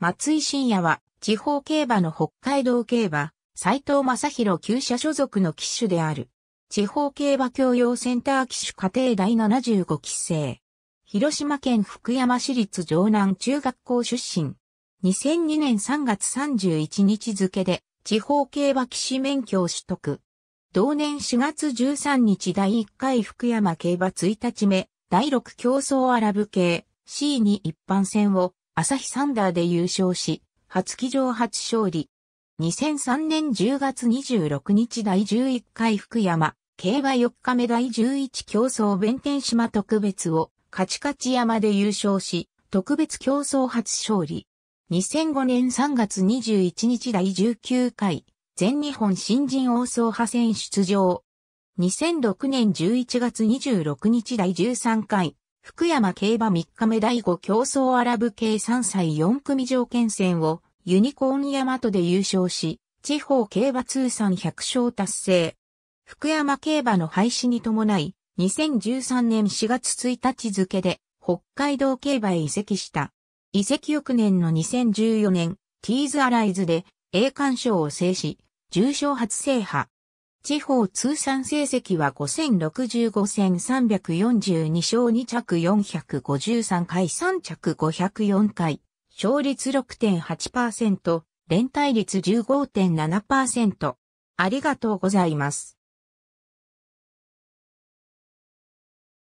松井信也は、地方競馬の北海道競馬、斎藤正宏旧社所属の騎手である。地方競馬教養センター騎手家庭第75期生。広島県福山市立城南中学校出身。2002年3月31日付で地方競馬騎士免許を取得。同年4月13日第1回福山競馬1日目、第6競争アラブ系 C2 一般戦を朝日サンダーで優勝し、初騎乗初勝利。2003年10月26日第11回福山、競馬4日目第11競争弁天島特別を、カチカチ山で優勝し、特別競争初勝利。2005年3月21日第19回、全日本新人王総派戦出場。2006年11月26日第13回、福山競馬3日目第5競争アラブ系3歳4組条件戦をユニコーンヤマトで優勝し、地方競馬通算100勝達成。福山競馬の廃止に伴い、2013年4月1日付で北海道競馬へ移籍した。移籍翌年の2014年、ティーズアライズで栄冠賞を制し、重賞初制覇。地方通算成績は5065戦342勝2着453回3着504回、勝率6.8%、連帯率15.7%。ありがとうございます。